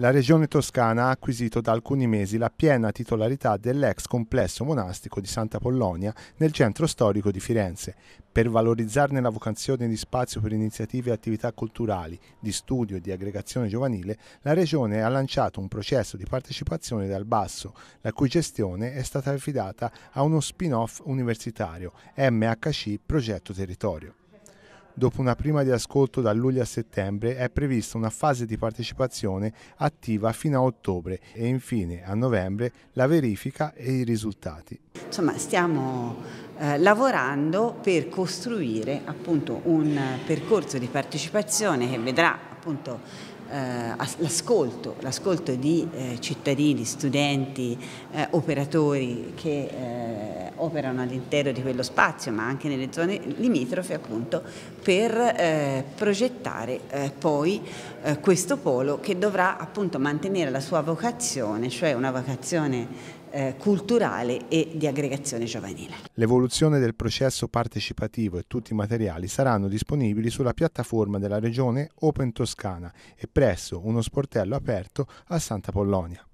la regione toscana ha acquisito da alcuni mesi la piena titolarità dell'ex complesso monastico di Santa Polonia nel centro storico di Firenze. Per valorizzarne la vocazione di spazio per iniziative e attività culturali, di studio e di aggregazione giovanile, la Regione ha lanciato un processo di partecipazione dal basso, la cui gestione è stata affidata a uno spin-off universitario, MHC Progetto Territorio. Dopo una prima di ascolto da luglio a settembre è prevista una fase di partecipazione attiva fino a ottobre e infine a novembre la verifica e i risultati. Insomma, stiamo eh, lavorando per costruire appunto un percorso di partecipazione che vedrà appunto eh, l'ascolto, l'ascolto di eh, cittadini, studenti, eh, operatori che operano all'interno di quello spazio ma anche nelle zone limitrofe appunto per eh, progettare eh, poi eh, questo polo che dovrà appunto mantenere la sua vocazione, cioè una vocazione eh, culturale e di aggregazione giovanile. L'evoluzione del processo partecipativo e tutti i materiali saranno disponibili sulla piattaforma della regione Open Toscana e presso uno sportello aperto a Santa Polonia.